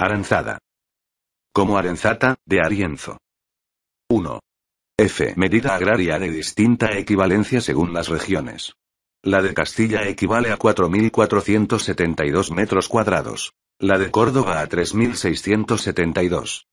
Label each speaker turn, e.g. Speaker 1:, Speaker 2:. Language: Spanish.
Speaker 1: Aranzada. Como Arenzata, de Arienzo. 1. F. Medida agraria de distinta equivalencia según las regiones. La de Castilla equivale a 4.472 metros cuadrados. La de Córdoba a
Speaker 2: 3.672.